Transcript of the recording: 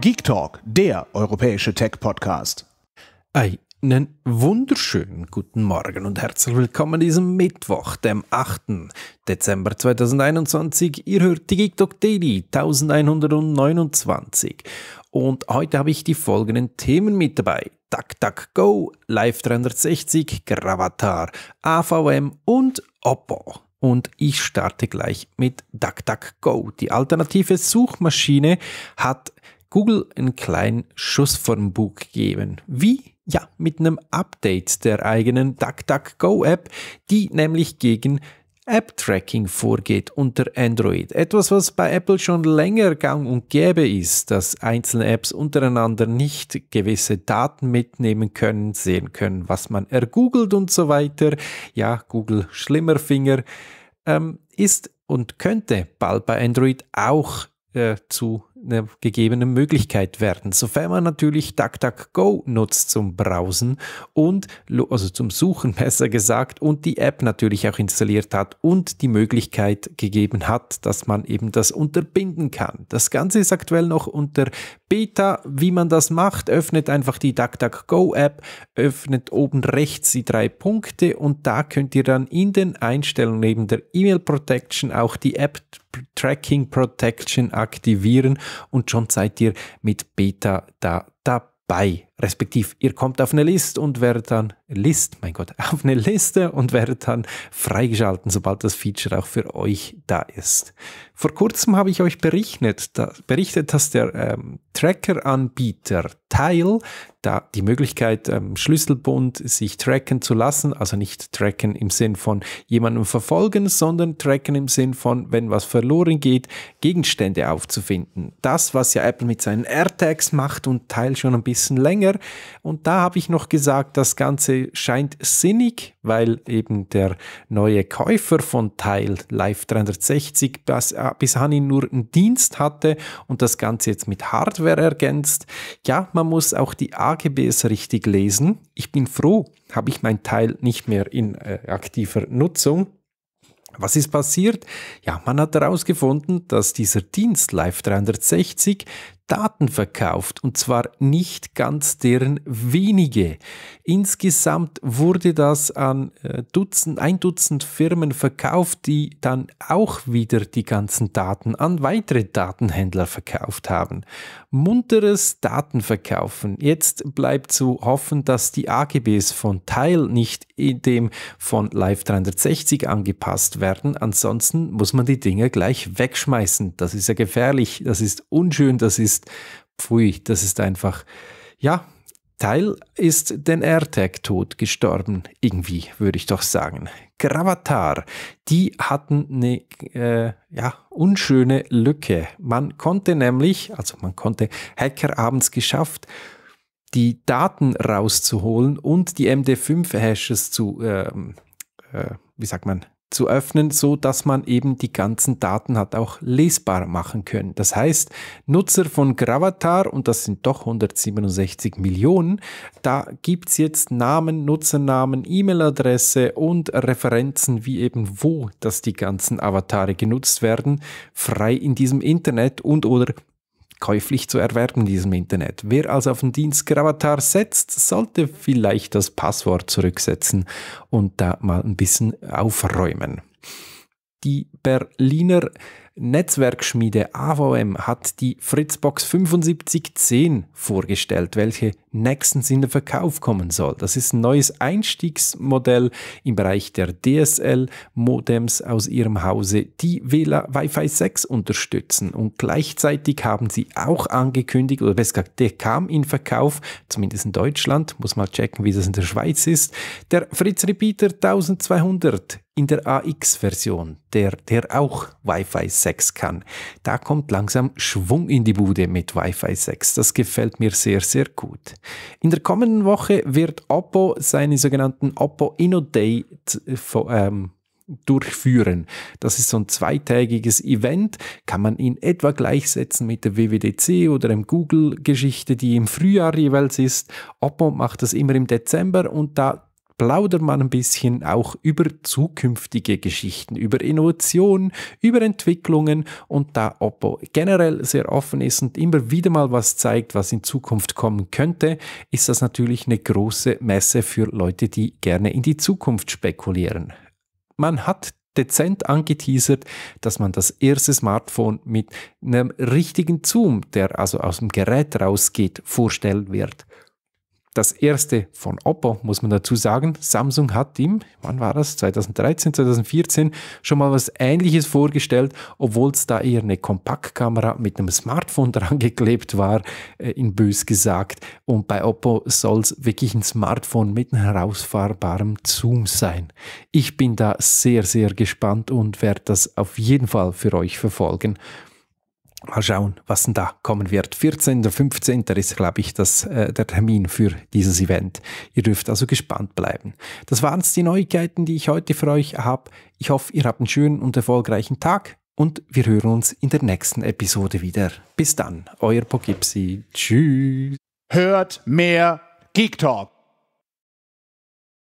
Geek Talk, der europäische Tech-Podcast. Einen wunderschönen guten Morgen und herzlich willkommen an diesem Mittwoch, dem 8. Dezember 2021. Ihr hört die Geek Talk Daily 1129. Und heute habe ich die folgenden Themen mit dabei. DuckDuckGo, Live 360, Gravatar, AVM und Oppo und ich starte gleich mit DuckDuckGo. Die alternative Suchmaschine hat Google einen kleinen Schuss vom Bug geben. Wie? Ja, mit einem Update der eigenen DuckDuckGo-App, die nämlich gegen App-Tracking vorgeht unter Android. Etwas, was bei Apple schon länger gang und gäbe ist, dass einzelne Apps untereinander nicht gewisse Daten mitnehmen können, sehen können, was man ergoogelt und so weiter. Ja, Google Schlimmerfinger ähm, ist und könnte bald bei Android auch äh, zu eine gegebene Möglichkeit werden, sofern man natürlich DuckDuckGo nutzt zum Browsen und, also zum Suchen besser gesagt, und die App natürlich auch installiert hat und die Möglichkeit gegeben hat, dass man eben das unterbinden kann. Das Ganze ist aktuell noch unter Beta. Wie man das macht, öffnet einfach die DuckDuckGo-App, öffnet oben rechts die drei Punkte und da könnt ihr dann in den Einstellungen neben der E-Mail Protection auch die App Tracking Protection aktivieren und schon seid ihr mit Beta da dabei. Respektiv, ihr kommt auf eine List und werdet dann List, mein Gott, auf eine Liste und werdet dann freigeschalten, sobald das Feature auch für euch da ist. Vor kurzem habe ich euch berichtet, da, berichtet dass der ähm, Tracker-Anbieter Tile da die Möglichkeit, ähm, Schlüsselbund sich tracken zu lassen, also nicht tracken im Sinn von jemandem verfolgen, sondern tracken im Sinn von, wenn was verloren geht, Gegenstände aufzufinden. Das, was ja Apple mit seinen AirTags macht und Tile schon ein bisschen länger. Und da habe ich noch gesagt, das Ganze scheint sinnig, weil eben der neue Käufer von Teil Live 360 bis, äh, bis Hanin nur einen Dienst hatte und das Ganze jetzt mit Hardware ergänzt. Ja, man muss auch die AGBs richtig lesen. Ich bin froh, habe ich mein Teil nicht mehr in äh, aktiver Nutzung. Was ist passiert? Ja, man hat herausgefunden, dass dieser Dienst Live 360 Daten verkauft und zwar nicht ganz deren wenige. Insgesamt wurde das an äh, Dutzend, ein Dutzend Firmen verkauft, die dann auch wieder die ganzen Daten an weitere Datenhändler verkauft haben. Munteres Datenverkaufen. Jetzt bleibt zu hoffen, dass die AGBs von Teil nicht in dem von Live 360 angepasst werden. Ansonsten muss man die Dinger gleich wegschmeißen. Das ist ja gefährlich, das ist unschön, das ist ist, pfui, das ist einfach, ja, Teil ist den AirTag tot gestorben, irgendwie würde ich doch sagen. Gravatar, die hatten eine äh, ja, unschöne Lücke. Man konnte nämlich, also man konnte Hacker abends geschafft, die Daten rauszuholen und die MD5-Hashes zu, ähm, äh, wie sagt man, zu öffnen, so dass man eben die ganzen Daten hat auch lesbar machen können. Das heißt, Nutzer von Gravatar, und das sind doch 167 Millionen, da gibt's jetzt Namen, Nutzernamen, E-Mail-Adresse und Referenzen, wie eben wo, dass die ganzen Avatare genutzt werden, frei in diesem Internet und oder käuflich zu erwerben in diesem Internet. Wer also auf den Dienst Gravatar setzt, sollte vielleicht das Passwort zurücksetzen und da mal ein bisschen aufräumen. Die Berliner Netzwerkschmiede AVM hat die Fritzbox 7510 vorgestellt, welche nächstens in den Verkauf kommen soll. Das ist ein neues Einstiegsmodell im Bereich der DSL-Modems aus ihrem Hause, die WLAN Wi-Fi 6 unterstützen. Und gleichzeitig haben sie auch angekündigt, oder besser gesagt, der kam in Verkauf, zumindest in Deutschland, muss mal checken, wie das in der Schweiz ist, der Fritz Repeater 1200 in der AX-Version, der, der auch Wi-Fi 6 kann. Da kommt langsam Schwung in die Bude mit Wi-Fi 6. Das gefällt mir sehr, sehr gut. In der kommenden Woche wird Oppo seine sogenannten Oppo InnoDay ähm, durchführen. Das ist so ein zweitägiges Event, kann man in etwa gleichsetzen mit der WWDC oder dem Google-Geschichte, die im Frühjahr jeweils ist. Oppo macht das immer im Dezember und da plaudern man ein bisschen auch über zukünftige Geschichten, über Innovationen, über Entwicklungen und da Oppo generell sehr offen ist und immer wieder mal was zeigt, was in Zukunft kommen könnte, ist das natürlich eine große Messe für Leute, die gerne in die Zukunft spekulieren. Man hat dezent angeteasert, dass man das erste Smartphone mit einem richtigen Zoom, der also aus dem Gerät rausgeht, vorstellen wird. Das erste von Oppo, muss man dazu sagen. Samsung hat ihm, wann war das? 2013, 2014 schon mal was ähnliches vorgestellt, obwohl es da eher eine Kompaktkamera mit einem Smartphone dran geklebt war, äh, in bös gesagt. Und bei Oppo soll es wirklich ein Smartphone mit einem herausfahrbarem Zoom sein. Ich bin da sehr, sehr gespannt und werde das auf jeden Fall für euch verfolgen. Mal schauen, was denn da kommen wird. 14. oder 15. ist, glaube ich, das, äh, der Termin für dieses Event. Ihr dürft also gespannt bleiben. Das waren es die Neuigkeiten, die ich heute für euch habe. Ich hoffe, ihr habt einen schönen und erfolgreichen Tag und wir hören uns in der nächsten Episode wieder. Bis dann, euer Pogipsi. Tschüss. Hört mehr Geek Talk.